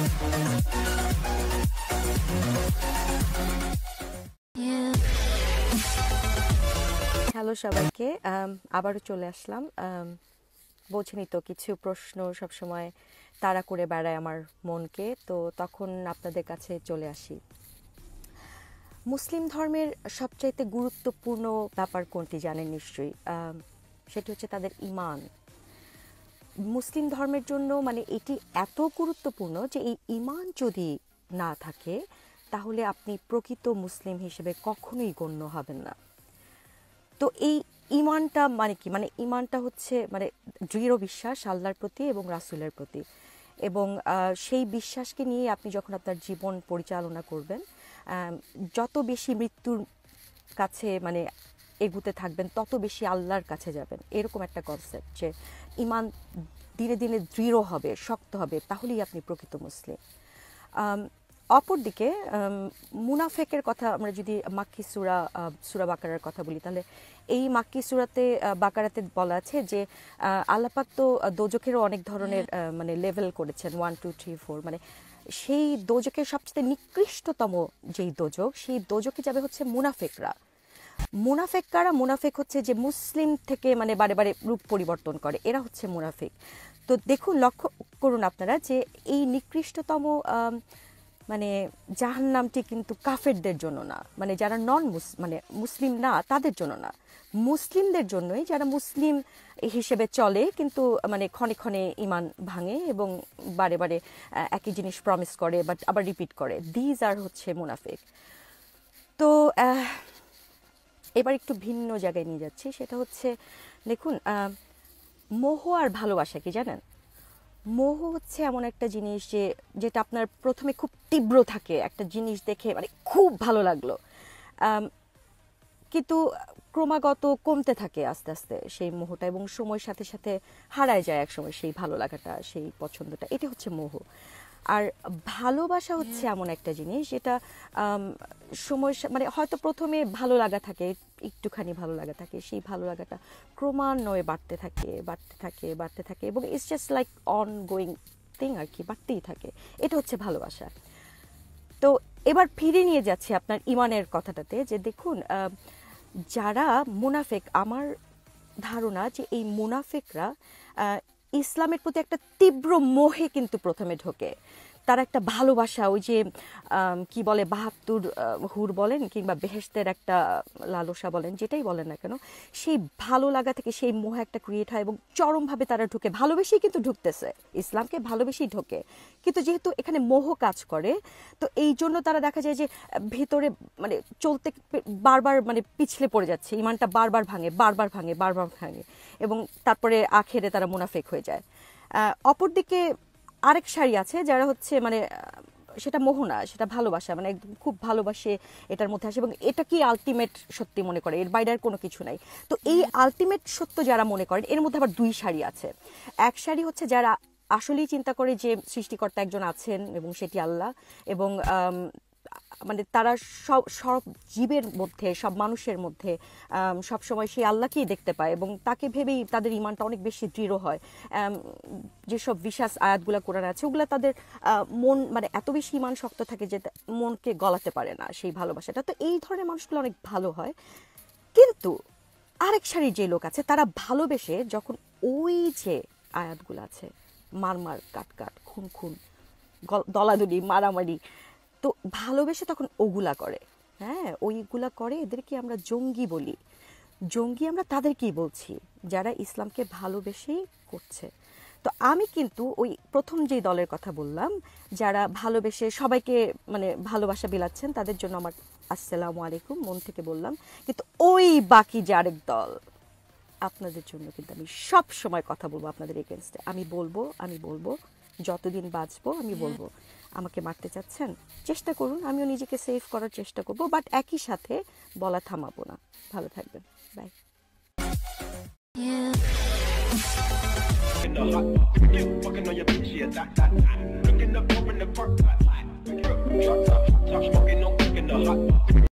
Hello সবাইকে um, আবারও চলে আসলাম um, বোঝেনি তো কিছু প্রশ্ন সবসময় তাড়া করে বেড়ায় আমার মনকে তো তখন আপনাদের কাছে চলে আসি মুসলিম ধর্মের সবচাইতে গুরুত্বপূর্ণ ব্যাপার কোনটি জানেন নিশ্চয়ই um, সেটি হচ্ছে তাদের ইমান মুসলিম ধর্মের জন্য মানে এটি এত গুরুত্বপূর্ণ যে এই ইমান যদি না থাকে তাহলে আপনি প্রকৃত মুসলিম হিসেবে কখনোই গণ্য হবেন না তো এই ইমানটা মানে কি মানে ইমানটা হচ্ছে মানে দৃঢ় বিশ্বাস আল্লাহর প্রতি এবং রাসুলের প্রতি এবং সেই বিশ্বাসকে নিয়ে আপনি যখন আপনার জীবন পরিচালনা করবেন যত বেশি মৃত্যুর কাছে মানে এগুতে থাকবেন তত বেশি আল্লাহর কাছে যাবেন এরকম একটা কনসেপ্ট যে ইমান দিনে দিনে দৃঢ় হবে শক্ত হবে তাহলেই আপনি প্রকৃত মুসলিম অপরদিকে মুনাফেকের কথা আমরা যদি মাক্ষী সুরা সুরা বাকারার কথা বলি তাহলে এই মাক্ষী সুরাতে বাকারাতে বলা আছে যে আল্লাপাত তো দোজকেরও অনেক ধরনের মানে লেভেল করেছেন ওয়ান টু থ্রি ফোর মানে সেই দোজকের সবচেয়ে নিকৃষ্টতম যেই দোজক সেই দোজকে যাবে হচ্ছে মুনাফেকরা মুনাফেক কারা মুনাফেক হচ্ছে যে মুসলিম থেকে মানে বারে বারে রূপ পরিবর্তন করে এরা হচ্ছে মুনাফেক তো দেখুন লক্ষ্য করুন আপনারা যে এই নিকৃষ্টতম মানে জাহান নামটি কিন্তু কাফেরদের জন্য না মানে যারা নন মানে মুসলিম না তাদের জন্য না মুসলিমদের জন্যই যারা মুসলিম হিসেবে চলে কিন্তু মানে ক্ষণে ক্ষণে ইমান ভাঙে এবং বারে বারে একই জিনিস প্রমিস করে বাট আবার রিপিট করে দিজ আর হচ্ছে মুনাফিক তো এবার একটু ভিন্ন জায়গায় নিয়ে যাচ্ছি সেটা হচ্ছে দেখুন মোহ আর ভালোবাসা কি জানেন মোহ হচ্ছে এমন একটা জিনিস যে যেটা আপনার প্রথমে খুব তীব্র থাকে একটা জিনিস দেখে মানে খুব ভালো লাগলো কিন্তু ক্রমাগত কমতে থাকে আস্তে আস্তে সেই মোহটা এবং সময়ের সাথে সাথে হারায় যায় একসময় সেই ভালো লাগাটা সেই পছন্দটা এটা হচ্ছে মোহ আর ভালোবাসা হচ্ছে এমন একটা জিনিস যেটা সময় মানে হয়তো প্রথমে ভালো লাগা থাকে একটুখানি ভালো লাগা থাকে সেই ভালো লাগাটা ক্রমান্বয়ে বাড়তে থাকে বাড়তে থাকে বাড়তে থাকে এবং it's just like ongoing thing আর কি বাড়তেই থাকে এটা হচ্ছে ভালোবাসা তো এবার ফিরে নিয়ে যাচ্ছি আপনার ইমানের কথাটাতে যে দেখুন যারা মুনাফেক আমার ধারণা যে এই মুনাফেকরা ইসলামের প্রতি একটা তীব্র মোহে কিন্তু প্রথমে ঢোকে তার একটা ভালোবাসা ওই যে কি বলে বাহাত্তর হুর বলেন কিংবা বেহেস্তের একটা লালসা বলেন যেটাই বলেন না কেন সেই ভালো লাগা থেকে সেই মোহ একটা ক্রিয়েট হয় এবং চরমভাবে তারা ঢুকে ভালোবেসেই কিন্তু ঢুকতেছে ইসলামকে ভালোবেসেই ঢোকে কিন্তু যেহেতু এখানে মোহ কাজ করে তো এই জন্য তারা দেখা যায় যে ভেতরে মানে চলতে বারবার মানে পিছলে পড়ে যাচ্ছে ইমানটা বারবার ভাঙে বারবার ভাঙে বারবার ভাঙে এবং তারপরে আখেরে তারা মুনাফেক হয়ে যায় অপরদিকে আরেক শাড়ি আছে যারা হচ্ছে মানে সেটা মোহনা সেটা ভালোবাসা মানে একদম খুব ভালোবাসে এটার মধ্যে আসে এবং এটা কি আলটিমেট সত্যি মনে করে এর বাইরে আর কোনো কিছু নাই তো এই আলটিমেট সত্য যারা মনে করেন এর মধ্যে আবার দুই শাড়ি আছে এক শাড়ি হচ্ছে যারা আসলেই চিন্তা করে যে সৃষ্টিকর্তা একজন আছেন এবং সেটি আল্লাহ এবং মানে তারা সব সব জীবের মধ্যে সব মানুষের মধ্যে সব সময় সেই আল্লাহকেই দেখতে পায় এবং তাকে ভেবেই তাদের ইমানটা অনেক বেশি দৃঢ় হয় যেসব বিশ্বাস আয়াতগুলো কোরআন আছে ওগুলো তাদের মন মানে এত বেশি ইমান শক্ত থাকে যে মনকে গলাতে পারে না সেই ভালোবাসাটা তো এই ধরনের মানুষগুলো অনেক ভালো হয় কিন্তু আরেক সারি যে লোক আছে তারা ভালোবেসে যখন ওই যে আয়াতগুলো আছে মারমার কাট কাট খুন খুন দলাদলি মারামারি তো ভালোবেসে তখন ওগুলা করে হ্যাঁ ওইগুলা করে এদেরকে আমরা জঙ্গি বলি জঙ্গি আমরা তাদেরকেই বলছি যারা ইসলামকে ভালোবেসেই করছে তো আমি কিন্তু ওই প্রথম যে দলের কথা বললাম যারা ভালোবেসে সবাইকে মানে ভালোবাসা বিলাচ্ছেন তাদের জন্য আমার আসসালামু আলাইকুম মন থেকে বললাম কিন্তু ওই বাকি যে আরেক দল আপনাদের জন্য কিন্তু আমি সব সময় কথা বলবো আপনাদের এগেনস্টে আমি বলবো আমি বলবো যতদিন বাঁচবো আমি হ্যাঁ। বলবো আমাকে মারতে চাচ্ছেন চেষ্টা করুন আমিও নিজেকে সেভ করার চেষ্টা করব বাট একই সাথে বলা থামাবো না ভালো থাকবেন বাই